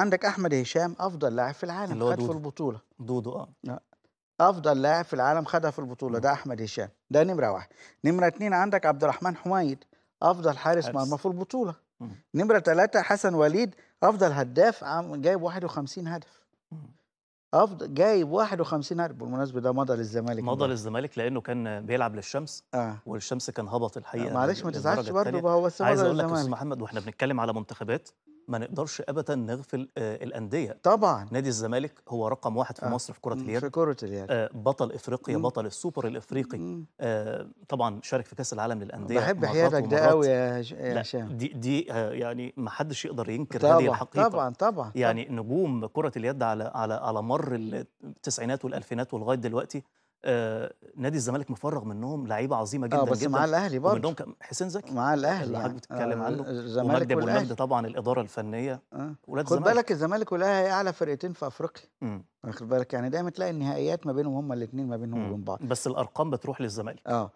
عندك احمد هشام افضل لاعب في العالم خد في البطوله دودو آه. اه افضل لاعب في العالم خدها في البطوله ده احمد هشام ده نمره واحد نمره اثنين عندك عبد الرحمن حميد افضل حارس مرمى في البطوله نمره ثلاثة حسن وليد افضل هداف جايب 51 هدف افضل جايب 51 هدف بالمناسبه ده مضى للزمالك مضى للزمالك لانه كان بيلعب للشمس آه. والشمس كان هبط الحقيقه معلش ما تزعلش برضه هو بس عايز اقول لك استاذ محمد واحنا بنتكلم على منتخبات ما نقدرش ابدا نغفل آه الانديه طبعا نادي الزمالك هو رقم واحد في آه. مصر في كره اليد في كره اليد آه بطل افريقيا مم. بطل السوبر الافريقي آه طبعا شارك في كاس العالم للانديه بحب حياتك ده قوي يا هشام دي دي آه يعني ما حدش يقدر ينكر طبعا هذه الحقيقه طبعا طبعا يعني نجوم كره اليد على على على مر التسعينات والالفينات ولغايه دلوقتي آه نادي الزمالك مفرغ منهم لعيبه عظيمه آه، جدا آه بس جدا مع الاهلي برضه منهم حسين زكي مع الاهلي اللي حضرتك يعني. بتتكلم آه عنه الزمالك ومجدي ابو الوفد طبعا الاداره الفنيه آه ولاد خد بالك الزمالك والاهلي اعلى فرقتين في افريقيا واخد بالك يعني دايما تلاقي النهائيات ما بينهم هما الاثنين ما بينهم وبين بعض بس الارقام بتروح للزمالك اه